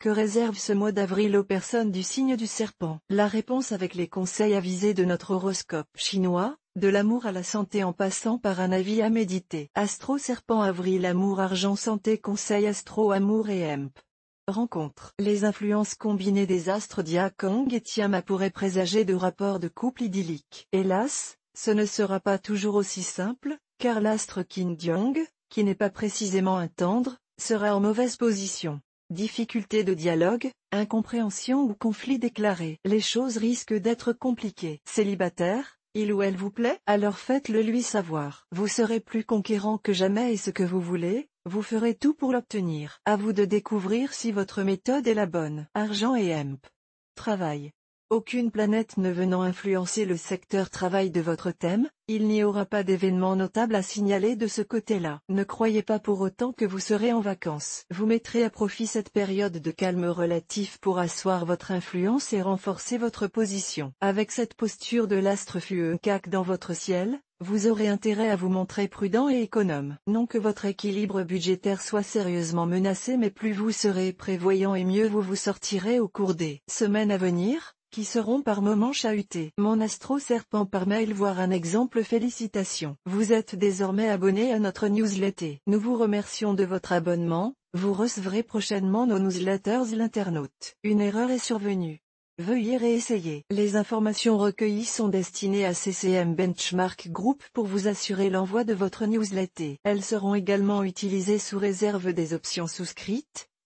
Que réserve ce mois d'avril aux personnes du signe du serpent La réponse avec les conseils avisés de notre horoscope chinois, de l'amour à la santé en passant par un avis à méditer. Astro Serpent Avril Amour Argent Santé Conseil Astro Amour et EMP Rencontre. Les influences combinées des astres Kong et Tiama pourraient présager de rapports de couple idylliques. Hélas, ce ne sera pas toujours aussi simple, car l'astre Kin Diang, qui n'est pas précisément un tendre, sera en mauvaise position. Difficulté de dialogue, incompréhension ou conflit déclaré. Les choses risquent d'être compliquées. Célibataire, il ou elle vous plaît, alors faites-le lui savoir. Vous serez plus conquérant que jamais et ce que vous voulez, vous ferez tout pour l'obtenir. À vous de découvrir si votre méthode est la bonne. Argent et emp. Travail. Aucune planète ne venant influencer le secteur travail de votre thème, il n'y aura pas d'événement notable à signaler de ce côté-là. Ne croyez pas pour autant que vous serez en vacances. Vous mettrez à profit cette période de calme relatif pour asseoir votre influence et renforcer votre position. Avec cette posture de l'astre cac dans votre ciel, vous aurez intérêt à vous montrer prudent et économe. Non que votre équilibre budgétaire soit sérieusement menacé mais plus vous serez prévoyant et mieux vous vous sortirez au cours des semaines à venir, qui seront par moments chahutés. Mon astro serpent par mail voir un exemple félicitations. Vous êtes désormais abonné à notre newsletter. Nous vous remercions de votre abonnement, vous recevrez prochainement nos newsletters l'internaute. Une erreur est survenue. Veuillez réessayer. Les informations recueillies sont destinées à CCM Benchmark Group pour vous assurer l'envoi de votre newsletter. Elles seront également utilisées sous réserve des options souscrites,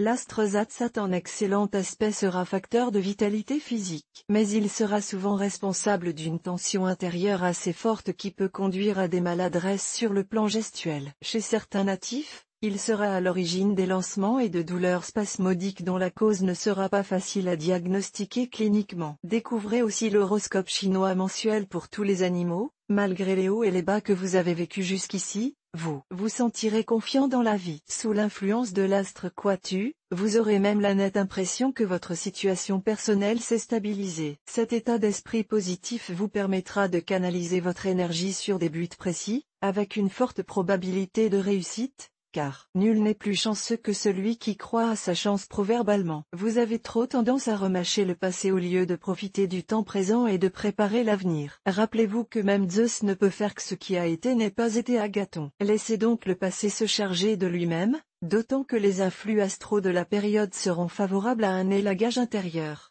L'astre en excellent aspect sera facteur de vitalité physique, mais il sera souvent responsable d'une tension intérieure assez forte qui peut conduire à des maladresses sur le plan gestuel. Chez certains natifs, il sera à l'origine des lancements et de douleurs spasmodiques dont la cause ne sera pas facile à diagnostiquer cliniquement. Découvrez aussi l'horoscope chinois mensuel pour tous les animaux, malgré les hauts et les bas que vous avez vécus jusqu'ici, vous vous sentirez confiant dans la vie. Sous l'influence de l'astre Quatu, vous aurez même la nette impression que votre situation personnelle s'est stabilisée. Cet état d'esprit positif vous permettra de canaliser votre énergie sur des buts précis, avec une forte probabilité de réussite, car nul n'est plus chanceux que celui qui croit à sa chance proverbalement. Vous avez trop tendance à remâcher le passé au lieu de profiter du temps présent et de préparer l'avenir. Rappelez-vous que même Zeus ne peut faire que ce qui a été n'ait pas été gâton. Laissez donc le passé se charger de lui-même, d'autant que les influx astraux de la période seront favorables à un élagage intérieur.